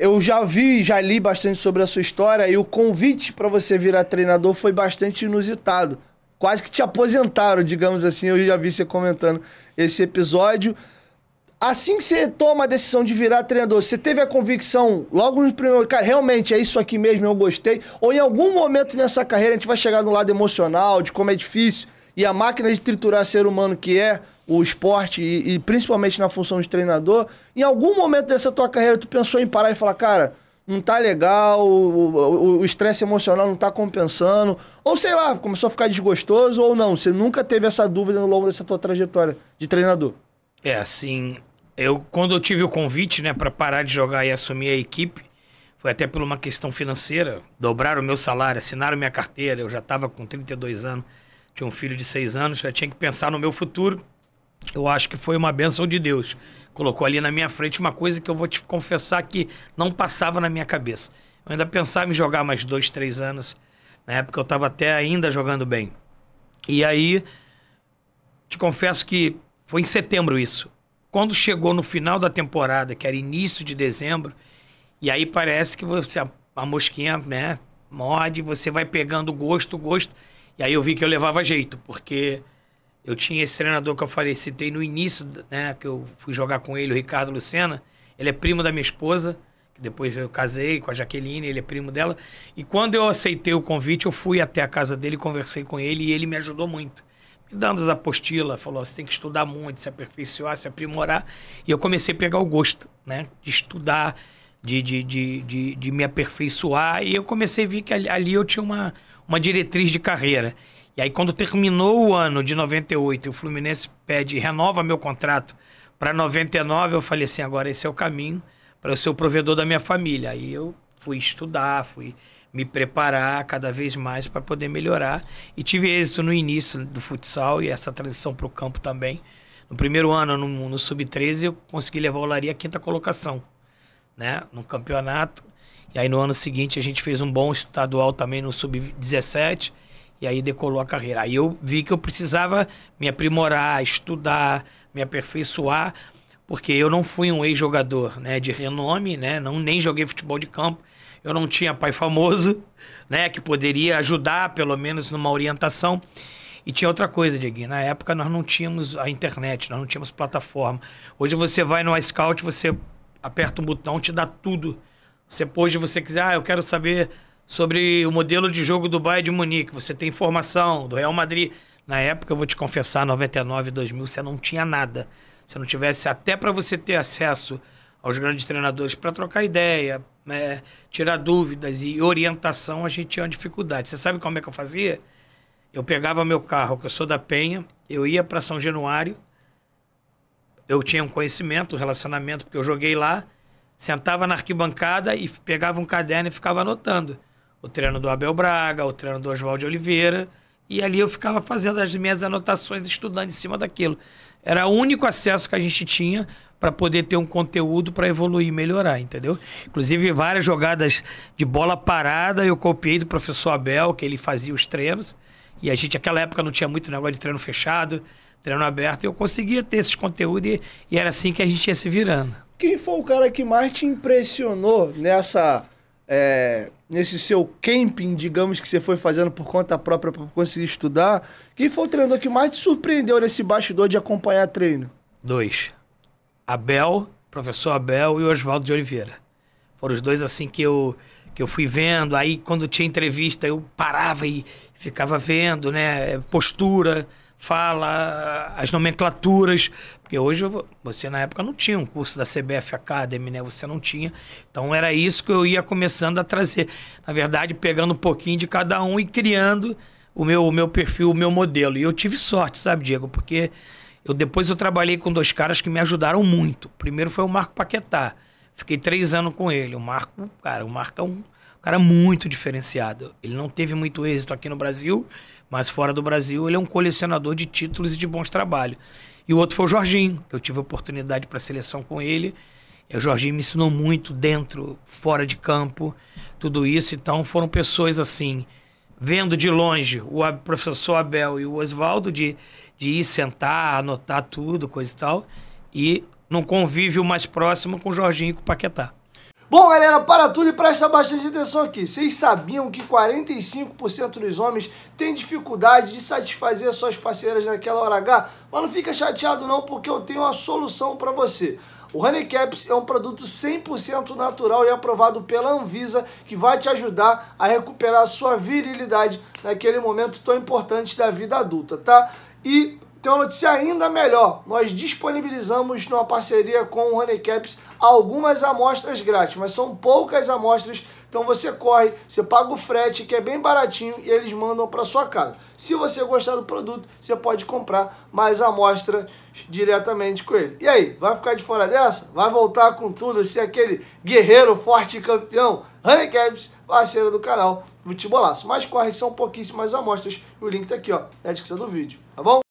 eu já vi, já li bastante sobre a sua história e o convite para você virar treinador foi bastante inusitado. Quase que te aposentaram, digamos assim. Eu já vi você comentando esse episódio. Assim que você toma a decisão de virar treinador, você teve a convicção logo no primeiro, cara, realmente é isso aqui mesmo, eu gostei? Ou em algum momento nessa carreira a gente vai chegar no lado emocional, de como é difícil e a máquina de triturar ser humano que é o esporte e, e principalmente na função de treinador, em algum momento dessa tua carreira tu pensou em parar e falar, cara, não tá legal, o estresse emocional não tá compensando, ou sei lá, começou a ficar desgostoso ou não? Você nunca teve essa dúvida no longo dessa tua trajetória de treinador? É, assim, eu quando eu tive o convite, né, para parar de jogar e assumir a equipe, foi até por uma questão financeira, dobraram o meu salário, assinaram minha carteira, eu já tava com 32 anos. Tinha um filho de seis anos, já tinha que pensar no meu futuro. Eu acho que foi uma bênção de Deus. Colocou ali na minha frente uma coisa que eu vou te confessar que não passava na minha cabeça. Eu ainda pensava em jogar mais dois, três anos. Na época eu estava até ainda jogando bem. E aí, te confesso que foi em setembro isso. Quando chegou no final da temporada, que era início de dezembro, e aí parece que você a, a mosquinha, né, morde, você vai pegando gosto, gosto. E aí eu vi que eu levava jeito, porque eu tinha esse treinador que eu falei, citei no início, né, que eu fui jogar com ele, o Ricardo Lucena. Ele é primo da minha esposa, que depois eu casei com a Jaqueline, ele é primo dela. E quando eu aceitei o convite, eu fui até a casa dele, conversei com ele e ele me ajudou muito. Me dando as apostilas, falou: você tem que estudar muito, se aperfeiçoar, se aprimorar. E eu comecei a pegar o gosto, né, de estudar, de, de, de, de, me aperfeiçoar. E eu comecei a ver que ali eu tinha uma uma diretriz de carreira. E aí, quando terminou o ano de 98 e o Fluminense pede, renova meu contrato para 99, eu falei assim: agora esse é o caminho para eu ser o provedor da minha família. Aí eu fui estudar, fui me preparar cada vez mais para poder melhorar. E tive êxito no início do futsal e essa transição para o campo também. No primeiro ano, no, no Sub-13, eu consegui levar o Laria à quinta colocação né? No campeonato. E aí no ano seguinte a gente fez um bom estadual também no sub-17 e aí decolou a carreira. Aí eu vi que eu precisava me aprimorar, estudar, me aperfeiçoar, porque eu não fui um ex-jogador, né, de renome, né? Não nem joguei futebol de campo. Eu não tinha pai famoso, né, que poderia ajudar pelo menos numa orientação. E tinha outra coisa, Dieguinho. Na época nós não tínhamos a internet, nós não tínhamos plataforma. Hoje você vai no iScout, você aperta um botão, te dá tudo. Você hoje você quiser, ah, eu quero saber sobre o modelo de jogo do Bayern de Munique. Você tem informação do Real Madrid. Na época, eu vou te confessar, 99, 2000, você não tinha nada. Se não tivesse até para você ter acesso aos grandes treinadores para trocar ideia, né, tirar dúvidas e orientação, a gente tinha uma dificuldade. Você sabe como é que eu fazia? Eu pegava meu carro, que eu sou da Penha, eu ia para São Januário, eu tinha um conhecimento, um relacionamento, porque eu joguei lá, sentava na arquibancada e pegava um caderno e ficava anotando. O treino do Abel Braga, o treino do Oswaldo Oliveira. E ali eu ficava fazendo as minhas anotações, estudando em cima daquilo. Era o único acesso que a gente tinha para poder ter um conteúdo para evoluir e melhorar, entendeu? Inclusive, várias jogadas de bola parada eu copiei do professor Abel, que ele fazia os treinos. E a gente, naquela época, não tinha muito negócio de treino fechado treino aberto, eu conseguia ter esses conteúdos e, e era assim que a gente ia se virando. Quem foi o cara que mais te impressionou nessa é, nesse seu camping, digamos, que você foi fazendo por conta própria para conseguir estudar, quem foi o treinador que mais te surpreendeu nesse bastidor de acompanhar treino? Dois. Abel, professor Abel e Oswaldo de Oliveira. Foram os dois assim que eu que eu fui vendo, aí quando tinha entrevista eu parava e ficava vendo, né, postura, fala, as nomenclaturas. Porque hoje você na época não tinha um curso da CBF Academy, né? Você não tinha. Então era isso que eu ia começando a trazer. Na verdade, pegando um pouquinho de cada um e criando o meu, o meu perfil, o meu modelo. E eu tive sorte, sabe, Diego? Porque eu depois eu trabalhei com dois caras que me ajudaram muito. O primeiro foi o Marco Paquetá. Fiquei três anos com ele. O Marco, cara, o Marco é um cara muito diferenciado. Ele não teve muito êxito aqui no Brasil, mas fora do Brasil, ele é um colecionador de títulos e de bons trabalhos. E o outro foi o Jorginho, que eu tive oportunidade para a seleção com ele. E o Jorginho me ensinou muito dentro, fora de campo, tudo isso. Então foram pessoas assim, vendo de longe o professor Abel e o Oswaldo, de, de ir sentar, anotar tudo, coisa e tal. E num convívio mais próximo com o Jorginho e com o Paquetá. Bom, galera, para tudo e presta bastante atenção aqui. Vocês sabiam que 45% dos homens têm dificuldade de satisfazer suas parceiras naquela hora H? Mas não fica chateado não, porque eu tenho uma solução para você. O Caps é um produto 100% natural e aprovado pela Anvisa, que vai te ajudar a recuperar a sua virilidade naquele momento tão importante da vida adulta, tá? E tem uma notícia ainda melhor. Nós disponibilizamos numa parceria com o Honeycaps algumas amostras grátis, mas são poucas amostras. Então você corre, você paga o frete, que é bem baratinho, e eles mandam para sua casa. Se você gostar do produto, você pode comprar mais amostra diretamente com ele. E aí, vai ficar de fora dessa? Vai voltar com tudo, ser aquele guerreiro forte campeão? Honeycaps, parceiro do canal Futebolaço. Mas corre que são pouquíssimas amostras. O link tá aqui, ó, na descrição do vídeo, tá bom?